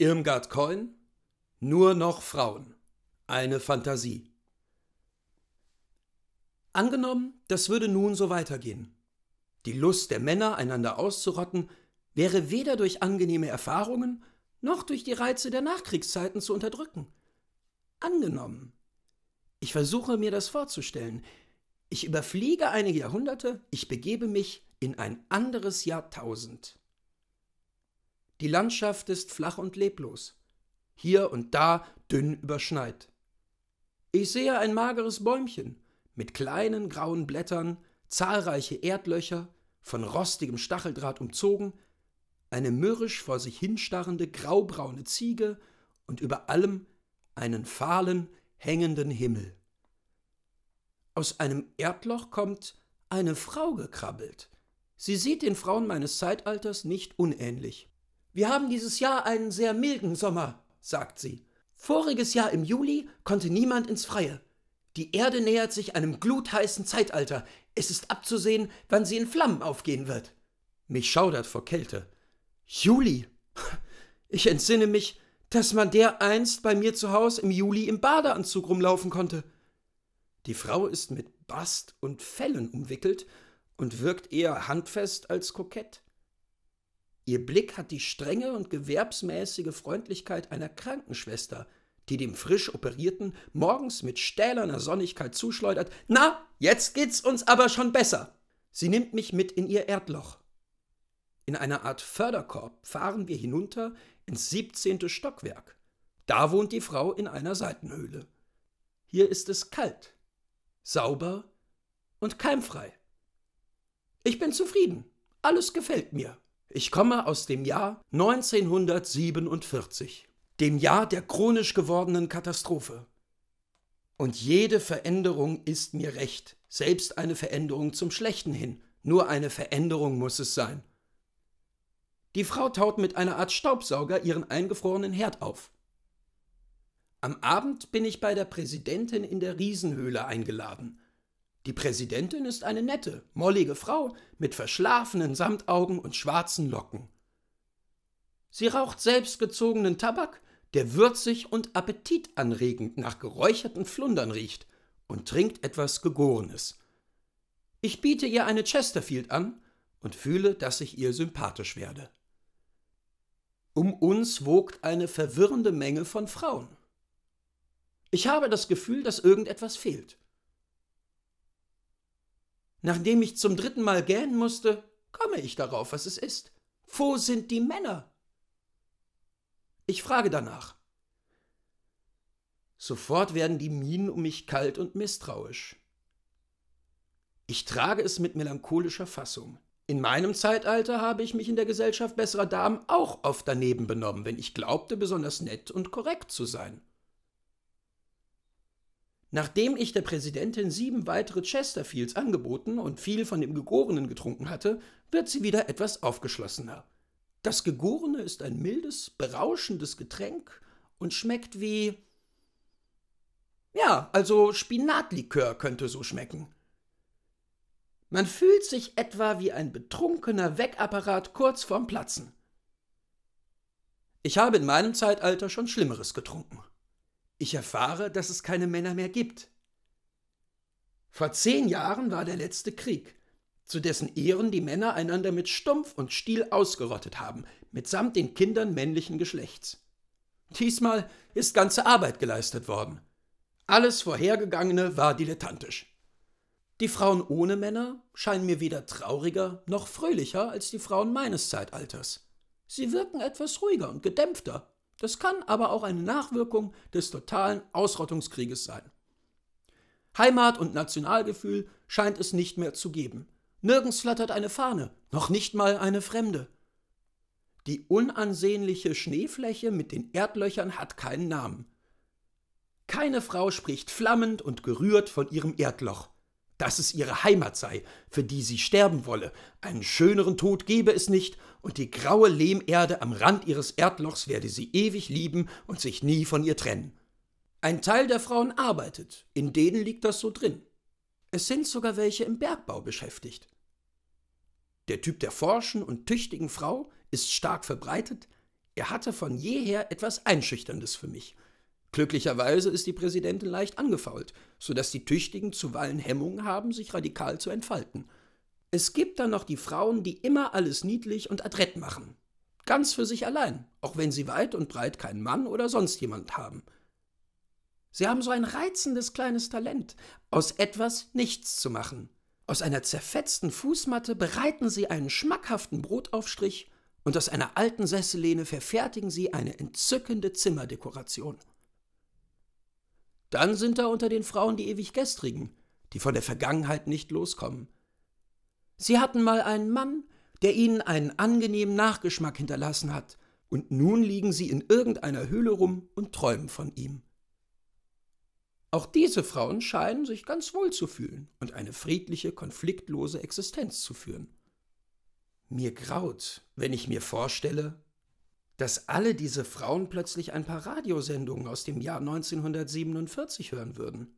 Irmgard Coin Nur noch Frauen. Eine Fantasie. Angenommen, das würde nun so weitergehen. Die Lust der Männer, einander auszurotten, wäre weder durch angenehme Erfahrungen noch durch die Reize der Nachkriegszeiten zu unterdrücken. Angenommen. Ich versuche mir das vorzustellen. Ich überfliege einige Jahrhunderte, ich begebe mich in ein anderes Jahrtausend. Die Landschaft ist flach und leblos, hier und da dünn überschneit. Ich sehe ein mageres Bäumchen mit kleinen grauen Blättern, zahlreiche Erdlöcher, von rostigem Stacheldraht umzogen, eine mürrisch vor sich hinstarrende graubraune Ziege und über allem einen fahlen, hängenden Himmel. Aus einem Erdloch kommt eine Frau gekrabbelt. Sie sieht den Frauen meines Zeitalters nicht unähnlich. Wir haben dieses Jahr einen sehr milden Sommer, sagt sie. Voriges Jahr im Juli konnte niemand ins Freie. Die Erde nähert sich einem glutheißen Zeitalter. Es ist abzusehen, wann sie in Flammen aufgehen wird. Mich schaudert vor Kälte. Juli. Ich entsinne mich, dass man dereinst bei mir zu Hause im Juli im Badeanzug rumlaufen konnte. Die Frau ist mit Bast und Fellen umwickelt und wirkt eher handfest als kokett. Ihr Blick hat die strenge und gewerbsmäßige Freundlichkeit einer Krankenschwester, die dem frisch Operierten morgens mit stählerner Sonnigkeit zuschleudert: Na, jetzt geht's uns aber schon besser! Sie nimmt mich mit in ihr Erdloch. In einer Art Förderkorb fahren wir hinunter ins 17. Stockwerk. Da wohnt die Frau in einer Seitenhöhle. Hier ist es kalt, sauber und keimfrei. Ich bin zufrieden. Alles gefällt mir. Ich komme aus dem Jahr 1947, dem Jahr der chronisch gewordenen Katastrophe. Und jede Veränderung ist mir recht, selbst eine Veränderung zum Schlechten hin. Nur eine Veränderung muss es sein. Die Frau taut mit einer Art Staubsauger ihren eingefrorenen Herd auf. Am Abend bin ich bei der Präsidentin in der Riesenhöhle eingeladen. Die Präsidentin ist eine nette, mollige Frau mit verschlafenen Samtaugen und schwarzen Locken. Sie raucht selbstgezogenen Tabak, der würzig und appetitanregend nach geräucherten Flundern riecht, und trinkt etwas Gegorenes. Ich biete ihr eine Chesterfield an und fühle, dass ich ihr sympathisch werde. Um uns wogt eine verwirrende Menge von Frauen. Ich habe das Gefühl, dass irgendetwas fehlt. Nachdem ich zum dritten Mal gähnen musste, komme ich darauf, was es ist. Wo sind die Männer? Ich frage danach. Sofort werden die Minen um mich kalt und misstrauisch. Ich trage es mit melancholischer Fassung. In meinem Zeitalter habe ich mich in der Gesellschaft besserer Damen auch oft daneben benommen, wenn ich glaubte, besonders nett und korrekt zu sein. Nachdem ich der Präsidentin sieben weitere Chesterfields angeboten und viel von dem Gegorenen getrunken hatte, wird sie wieder etwas aufgeschlossener. Das Gegorene ist ein mildes, berauschendes Getränk und schmeckt wie. Ja, also Spinatlikör könnte so schmecken. Man fühlt sich etwa wie ein betrunkener Weckapparat kurz vorm Platzen. Ich habe in meinem Zeitalter schon Schlimmeres getrunken. Ich erfahre, dass es keine Männer mehr gibt. Vor zehn Jahren war der letzte Krieg, zu dessen Ehren die Männer einander mit Stumpf und Stiel ausgerottet haben, mitsamt den Kindern männlichen Geschlechts. Diesmal ist ganze Arbeit geleistet worden. Alles Vorhergegangene war dilettantisch. Die Frauen ohne Männer scheinen mir weder trauriger noch fröhlicher als die Frauen meines Zeitalters. Sie wirken etwas ruhiger und gedämpfter, das kann aber auch eine Nachwirkung des totalen Ausrottungskrieges sein. Heimat und Nationalgefühl scheint es nicht mehr zu geben. Nirgends flattert eine Fahne, noch nicht mal eine fremde. Die unansehnliche Schneefläche mit den Erdlöchern hat keinen Namen. Keine Frau spricht flammend und gerührt von ihrem Erdloch, dass es ihre Heimat sei, für die sie sterben wolle. Einen schöneren Tod gebe es nicht und die graue Lehmerde am Rand ihres Erdlochs werde sie ewig lieben und sich nie von ihr trennen. Ein Teil der Frauen arbeitet, in denen liegt das so drin. Es sind sogar welche im Bergbau beschäftigt. Der Typ der forschen und tüchtigen Frau ist stark verbreitet, er hatte von jeher etwas Einschüchterndes für mich. Glücklicherweise ist die Präsidentin leicht angefault, so dass die Tüchtigen zuweilen Hemmungen haben, sich radikal zu entfalten. Es gibt dann noch die Frauen, die immer alles niedlich und adrett machen. Ganz für sich allein, auch wenn sie weit und breit keinen Mann oder sonst jemand haben. Sie haben so ein reizendes kleines Talent, aus etwas nichts zu machen. Aus einer zerfetzten Fußmatte bereiten sie einen schmackhaften Brotaufstrich und aus einer alten Sessellehne verfertigen sie eine entzückende Zimmerdekoration. Dann sind da unter den Frauen die Ewiggestrigen, die von der Vergangenheit nicht loskommen, Sie hatten mal einen Mann, der ihnen einen angenehmen Nachgeschmack hinterlassen hat, und nun liegen sie in irgendeiner Höhle rum und träumen von ihm. Auch diese Frauen scheinen sich ganz wohl zu fühlen und eine friedliche, konfliktlose Existenz zu führen. Mir graut, wenn ich mir vorstelle, dass alle diese Frauen plötzlich ein paar Radiosendungen aus dem Jahr 1947 hören würden.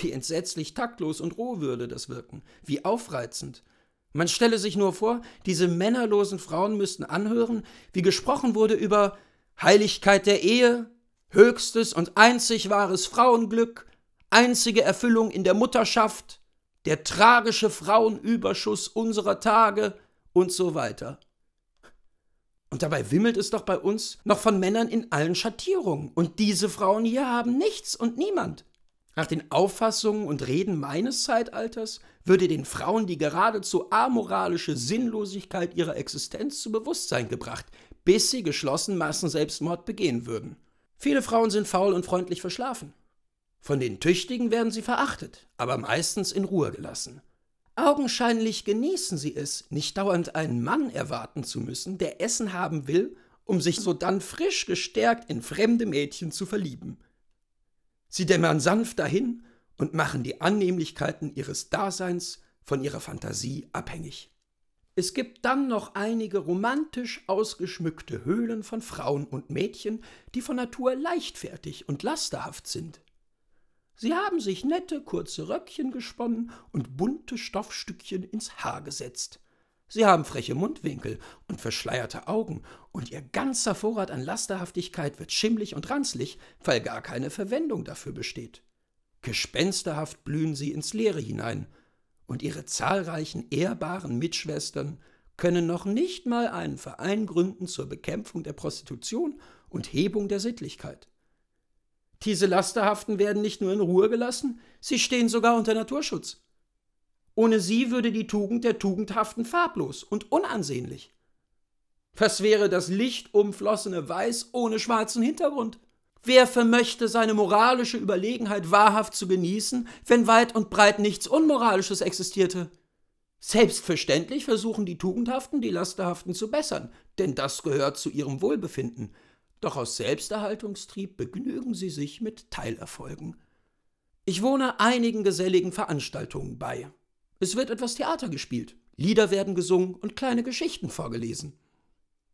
Wie entsetzlich taktlos und roh würde das wirken, wie aufreizend, man stelle sich nur vor, diese männerlosen Frauen müssten anhören, wie gesprochen wurde über Heiligkeit der Ehe, höchstes und einzig wahres Frauenglück, einzige Erfüllung in der Mutterschaft, der tragische Frauenüberschuss unserer Tage und so weiter. Und dabei wimmelt es doch bei uns noch von Männern in allen Schattierungen, und diese Frauen hier haben nichts und niemand. Nach den Auffassungen und Reden meines Zeitalters würde den Frauen die geradezu amoralische Sinnlosigkeit ihrer Existenz zu Bewusstsein gebracht, bis sie geschlossen Massenselbstmord begehen würden. Viele Frauen sind faul und freundlich verschlafen. Von den Tüchtigen werden sie verachtet, aber meistens in Ruhe gelassen. Augenscheinlich genießen sie es, nicht dauernd einen Mann erwarten zu müssen, der Essen haben will, um sich sodann frisch gestärkt in fremde Mädchen zu verlieben. Sie dämmern sanft dahin und machen die Annehmlichkeiten ihres Daseins von ihrer Fantasie abhängig. Es gibt dann noch einige romantisch ausgeschmückte Höhlen von Frauen und Mädchen, die von Natur leichtfertig und lasterhaft sind. Sie haben sich nette, kurze Röckchen gesponnen und bunte Stoffstückchen ins Haar gesetzt. Sie haben freche Mundwinkel und verschleierte Augen, und ihr ganzer Vorrat an Lasterhaftigkeit wird schimmlig und ranzlig, weil gar keine Verwendung dafür besteht. Gespensterhaft blühen sie ins Leere hinein, und ihre zahlreichen ehrbaren Mitschwestern können noch nicht mal einen Verein gründen zur Bekämpfung der Prostitution und Hebung der Sittlichkeit. Diese Lasterhaften werden nicht nur in Ruhe gelassen, sie stehen sogar unter Naturschutz. Ohne sie würde die Tugend der Tugendhaften farblos und unansehnlich. Was wäre das lichtumflossene Weiß ohne schwarzen Hintergrund? Wer vermöchte seine moralische Überlegenheit wahrhaft zu genießen, wenn weit und breit nichts Unmoralisches existierte? Selbstverständlich versuchen die Tugendhaften, die Lasterhaften zu bessern, denn das gehört zu ihrem Wohlbefinden. Doch aus Selbsterhaltungstrieb begnügen sie sich mit Teilerfolgen. Ich wohne einigen geselligen Veranstaltungen bei. Es wird etwas Theater gespielt, Lieder werden gesungen und kleine Geschichten vorgelesen.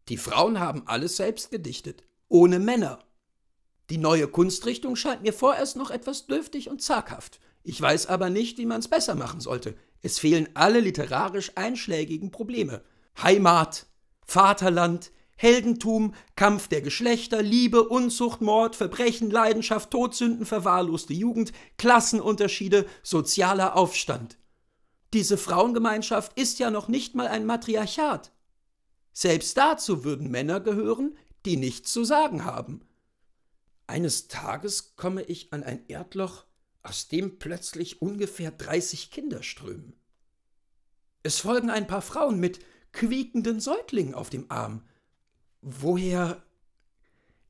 Die Frauen haben alles selbst gedichtet, ohne Männer. Die neue Kunstrichtung scheint mir vorerst noch etwas dürftig und zaghaft. Ich weiß aber nicht, wie man es besser machen sollte. Es fehlen alle literarisch einschlägigen Probleme. Heimat, Vaterland, Heldentum, Kampf der Geschlechter, Liebe, Unzucht, Mord, Verbrechen, Leidenschaft, Todsünden, verwahrloste Jugend, Klassenunterschiede, sozialer Aufstand. Diese Frauengemeinschaft ist ja noch nicht mal ein Matriarchat. Selbst dazu würden Männer gehören, die nichts zu sagen haben. Eines Tages komme ich an ein Erdloch, aus dem plötzlich ungefähr 30 Kinder strömen. Es folgen ein paar Frauen mit quiekenden Säuglingen auf dem Arm. Woher?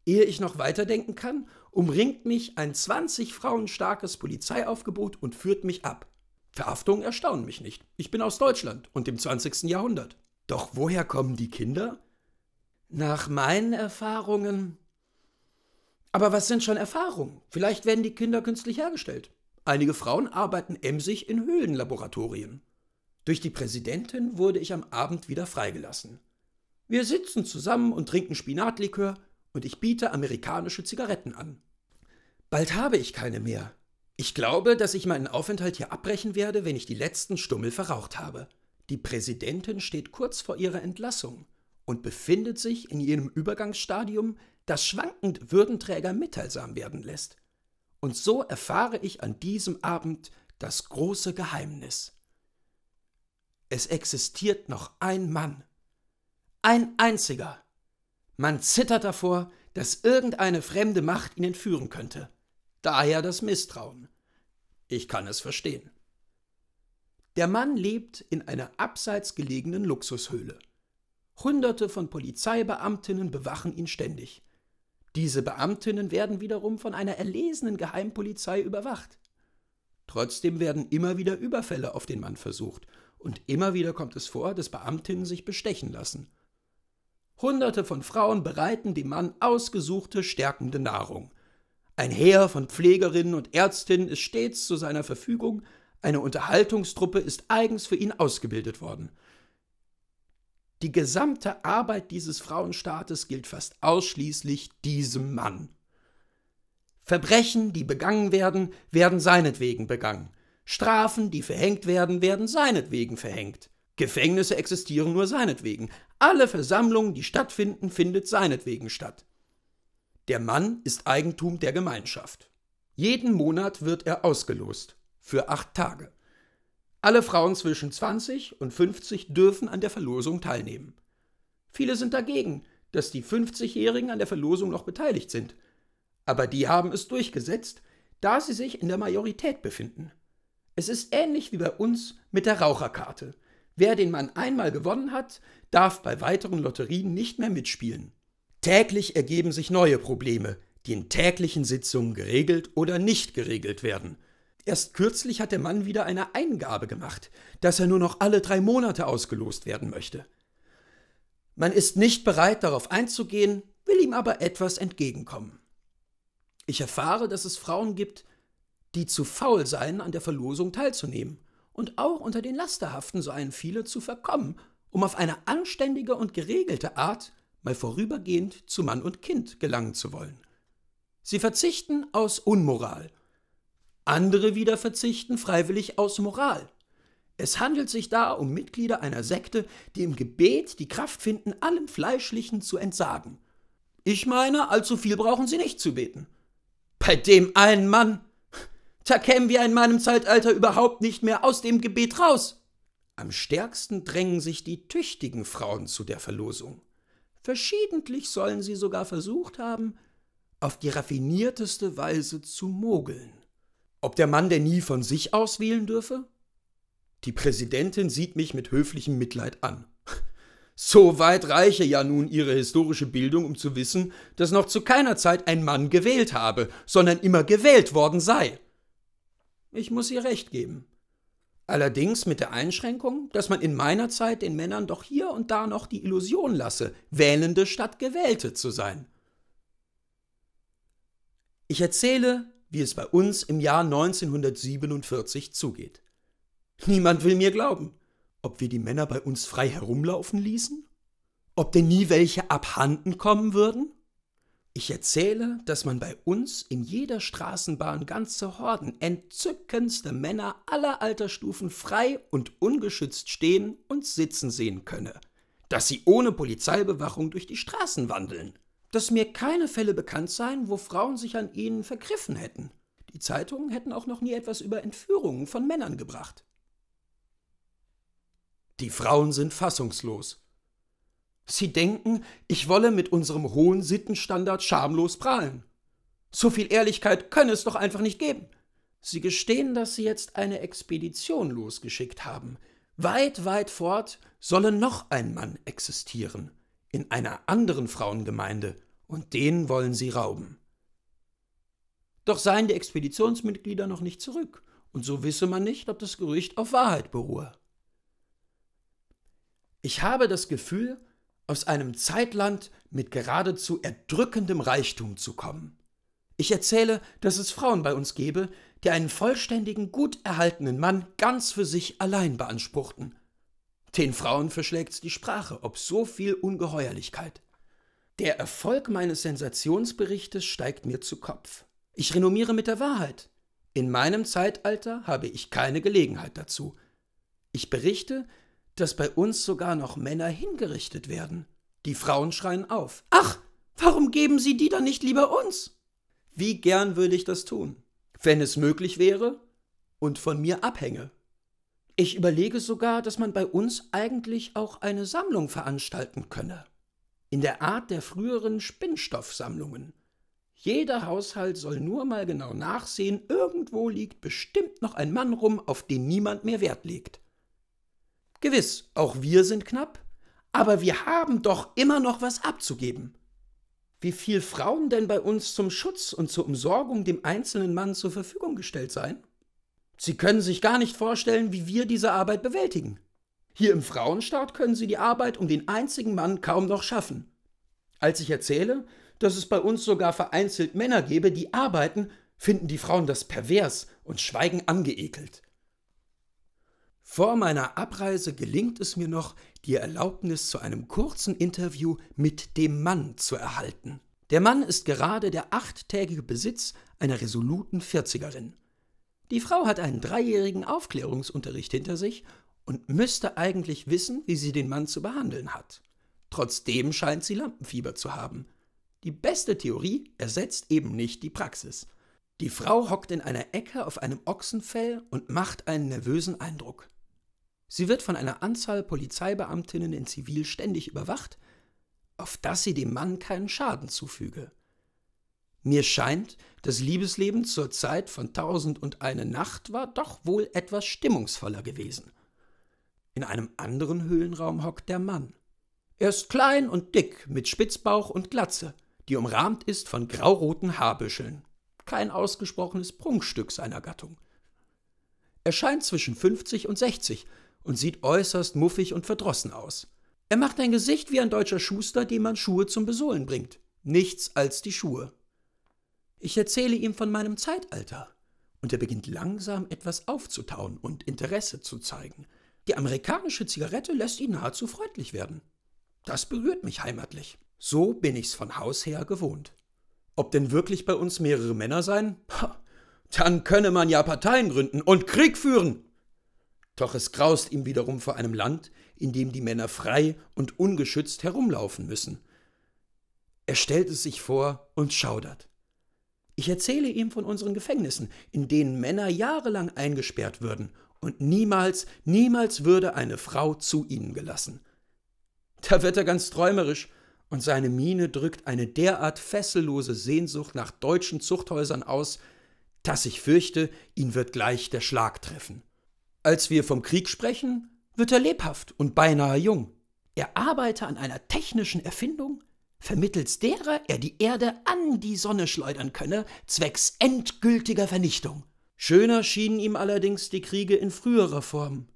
Ehe ich noch weiterdenken kann, umringt mich ein 20 Frauen starkes Polizeiaufgebot und führt mich ab. Verhaftungen erstaunen mich nicht. Ich bin aus Deutschland und dem 20. Jahrhundert. Doch woher kommen die Kinder? Nach meinen Erfahrungen. Aber was sind schon Erfahrungen? Vielleicht werden die Kinder künstlich hergestellt. Einige Frauen arbeiten emsig in Höhlenlaboratorien. Durch die Präsidentin wurde ich am Abend wieder freigelassen. Wir sitzen zusammen und trinken Spinatlikör und ich biete amerikanische Zigaretten an. Bald habe ich keine mehr. Ich glaube, dass ich meinen Aufenthalt hier abbrechen werde, wenn ich die letzten Stummel verraucht habe. Die Präsidentin steht kurz vor ihrer Entlassung und befindet sich in jenem Übergangsstadium, das schwankend Würdenträger mitteilsam werden lässt. Und so erfahre ich an diesem Abend das große Geheimnis. Es existiert noch ein Mann. Ein einziger. Man zittert davor, dass irgendeine fremde Macht ihn entführen könnte. Daher das Misstrauen. Ich kann es verstehen. Der Mann lebt in einer abseits gelegenen Luxushöhle. Hunderte von Polizeibeamtinnen bewachen ihn ständig. Diese Beamtinnen werden wiederum von einer erlesenen Geheimpolizei überwacht. Trotzdem werden immer wieder Überfälle auf den Mann versucht, und immer wieder kommt es vor, dass Beamtinnen sich bestechen lassen. Hunderte von Frauen bereiten dem Mann ausgesuchte, stärkende Nahrung. Ein Heer von Pflegerinnen und Ärztinnen ist stets zu seiner Verfügung, eine Unterhaltungstruppe ist eigens für ihn ausgebildet worden. Die gesamte Arbeit dieses Frauenstaates gilt fast ausschließlich diesem Mann. Verbrechen, die begangen werden, werden seinetwegen begangen. Strafen, die verhängt werden, werden seinetwegen verhängt. Gefängnisse existieren nur seinetwegen. Alle Versammlungen, die stattfinden, findet seinetwegen statt. Der Mann ist Eigentum der Gemeinschaft. Jeden Monat wird er ausgelost. Für acht Tage. Alle Frauen zwischen 20 und 50 dürfen an der Verlosung teilnehmen. Viele sind dagegen, dass die 50-Jährigen an der Verlosung noch beteiligt sind. Aber die haben es durchgesetzt, da sie sich in der Majorität befinden. Es ist ähnlich wie bei uns mit der Raucherkarte. Wer den Mann einmal gewonnen hat, darf bei weiteren Lotterien nicht mehr mitspielen. Täglich ergeben sich neue Probleme, die in täglichen Sitzungen geregelt oder nicht geregelt werden. Erst kürzlich hat der Mann wieder eine Eingabe gemacht, dass er nur noch alle drei Monate ausgelost werden möchte. Man ist nicht bereit, darauf einzugehen, will ihm aber etwas entgegenkommen. Ich erfahre, dass es Frauen gibt, die zu faul seien, an der Verlosung teilzunehmen. Und auch unter den Lasterhaften seien viele zu verkommen, um auf eine anständige und geregelte Art mal vorübergehend zu Mann und Kind gelangen zu wollen. Sie verzichten aus Unmoral. Andere wieder verzichten freiwillig aus Moral. Es handelt sich da um Mitglieder einer Sekte, die im Gebet die Kraft finden, allem Fleischlichen zu entsagen. Ich meine, allzu viel brauchen sie nicht zu beten. Bei dem einen Mann, da kämen wir in meinem Zeitalter überhaupt nicht mehr aus dem Gebet raus. Am stärksten drängen sich die tüchtigen Frauen zu der Verlosung verschiedentlich sollen sie sogar versucht haben, auf die raffinierteste Weise zu mogeln. Ob der Mann denn nie von sich aus wählen dürfe? Die Präsidentin sieht mich mit höflichem Mitleid an. So weit reiche ja nun ihre historische Bildung, um zu wissen, dass noch zu keiner Zeit ein Mann gewählt habe, sondern immer gewählt worden sei. Ich muss ihr recht geben. Allerdings mit der Einschränkung, dass man in meiner Zeit den Männern doch hier und da noch die Illusion lasse, Wählende statt Gewählte zu sein. Ich erzähle, wie es bei uns im Jahr 1947 zugeht. Niemand will mir glauben, ob wir die Männer bei uns frei herumlaufen ließen, ob denn nie welche abhanden kommen würden, ich erzähle, dass man bei uns in jeder Straßenbahn ganze Horden entzückendster Männer aller Altersstufen frei und ungeschützt stehen und sitzen sehen könne, dass sie ohne Polizeibewachung durch die Straßen wandeln, dass mir keine Fälle bekannt seien, wo Frauen sich an ihnen vergriffen hätten. Die Zeitungen hätten auch noch nie etwas über Entführungen von Männern gebracht. Die Frauen sind fassungslos Sie denken, ich wolle mit unserem hohen Sittenstandard schamlos prahlen. So viel Ehrlichkeit könne es doch einfach nicht geben. Sie gestehen, dass Sie jetzt eine Expedition losgeschickt haben. Weit, weit fort solle noch ein Mann existieren, in einer anderen Frauengemeinde, und den wollen Sie rauben. Doch seien die Expeditionsmitglieder noch nicht zurück, und so wisse man nicht, ob das Gerücht auf Wahrheit beruhe. Ich habe das Gefühl, aus einem Zeitland mit geradezu erdrückendem Reichtum zu kommen. Ich erzähle, dass es Frauen bei uns gebe, die einen vollständigen, gut erhaltenen Mann ganz für sich allein beanspruchten. Den Frauen verschlägt's die Sprache, ob so viel Ungeheuerlichkeit. Der Erfolg meines Sensationsberichtes steigt mir zu Kopf. Ich renommiere mit der Wahrheit. In meinem Zeitalter habe ich keine Gelegenheit dazu. Ich berichte, dass bei uns sogar noch Männer hingerichtet werden. Die Frauen schreien auf. Ach, warum geben Sie die dann nicht lieber uns? Wie gern würde ich das tun, wenn es möglich wäre und von mir abhänge. Ich überlege sogar, dass man bei uns eigentlich auch eine Sammlung veranstalten könne. In der Art der früheren Spinnstoffsammlungen. Jeder Haushalt soll nur mal genau nachsehen, irgendwo liegt bestimmt noch ein Mann rum, auf den niemand mehr Wert legt. Gewiss, auch wir sind knapp, aber wir haben doch immer noch was abzugeben. Wie viel Frauen denn bei uns zum Schutz und zur Umsorgung dem einzelnen Mann zur Verfügung gestellt seien? Sie können sich gar nicht vorstellen, wie wir diese Arbeit bewältigen. Hier im Frauenstaat können sie die Arbeit um den einzigen Mann kaum noch schaffen. Als ich erzähle, dass es bei uns sogar vereinzelt Männer gebe, die arbeiten, finden die Frauen das pervers und schweigen angeekelt. Vor meiner Abreise gelingt es mir noch, die Erlaubnis zu einem kurzen Interview mit dem Mann zu erhalten. Der Mann ist gerade der achttägige Besitz einer resoluten Vierzigerin. Die Frau hat einen dreijährigen Aufklärungsunterricht hinter sich und müsste eigentlich wissen, wie sie den Mann zu behandeln hat. Trotzdem scheint sie Lampenfieber zu haben. Die beste Theorie ersetzt eben nicht die Praxis. Die Frau hockt in einer Ecke auf einem Ochsenfell und macht einen nervösen Eindruck. Sie wird von einer Anzahl Polizeibeamtinnen in Zivil ständig überwacht, auf dass sie dem Mann keinen Schaden zufüge. Mir scheint, das Liebesleben zur Zeit von Tausend und eine Nacht war doch wohl etwas stimmungsvoller gewesen. In einem anderen Höhlenraum hockt der Mann. Er ist klein und dick, mit Spitzbauch und Glatze, die umrahmt ist von grauroten Haarbüscheln. Kein ausgesprochenes Prunkstück seiner Gattung. Er scheint zwischen 50 und 60, und sieht äußerst muffig und verdrossen aus. Er macht ein Gesicht wie ein deutscher Schuster, dem man Schuhe zum Besohlen bringt. Nichts als die Schuhe. Ich erzähle ihm von meinem Zeitalter, und er beginnt langsam etwas aufzutauen und Interesse zu zeigen. Die amerikanische Zigarette lässt ihn nahezu freundlich werden. Das berührt mich heimatlich. So bin ich's von Haus her gewohnt. Ob denn wirklich bei uns mehrere Männer seien? Ha, dann könne man ja Parteien gründen und Krieg führen. Doch es graust ihm wiederum vor einem Land, in dem die Männer frei und ungeschützt herumlaufen müssen. Er stellt es sich vor und schaudert. Ich erzähle ihm von unseren Gefängnissen, in denen Männer jahrelang eingesperrt würden, und niemals, niemals würde eine Frau zu ihnen gelassen. Da wird er ganz träumerisch, und seine Miene drückt eine derart fessellose Sehnsucht nach deutschen Zuchthäusern aus, dass ich fürchte, ihn wird gleich der Schlag treffen. Als wir vom Krieg sprechen, wird er lebhaft und beinahe jung. Er arbeite an einer technischen Erfindung, vermittels derer er die Erde an die Sonne schleudern könne, zwecks endgültiger Vernichtung. Schöner schienen ihm allerdings die Kriege in früherer Form,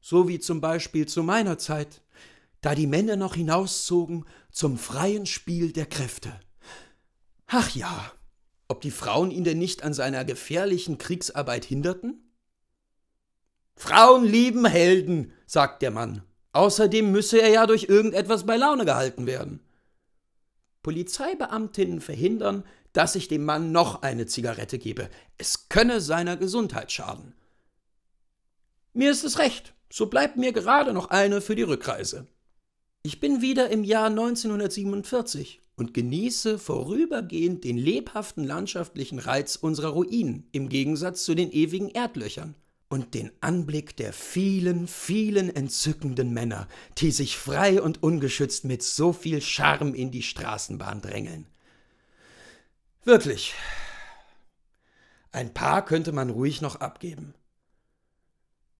so wie zum Beispiel zu meiner Zeit, da die Männer noch hinauszogen zum freien Spiel der Kräfte. Ach ja, ob die Frauen ihn denn nicht an seiner gefährlichen Kriegsarbeit hinderten? Frauen lieben Helden, sagt der Mann. Außerdem müsse er ja durch irgendetwas bei Laune gehalten werden. Polizeibeamtinnen verhindern, dass ich dem Mann noch eine Zigarette gebe. Es könne seiner Gesundheit schaden. Mir ist es recht, so bleibt mir gerade noch eine für die Rückreise. Ich bin wieder im Jahr 1947 und genieße vorübergehend den lebhaften landschaftlichen Reiz unserer Ruinen im Gegensatz zu den ewigen Erdlöchern und den Anblick der vielen, vielen entzückenden Männer, die sich frei und ungeschützt mit so viel Charme in die Straßenbahn drängeln. Wirklich, ein paar könnte man ruhig noch abgeben.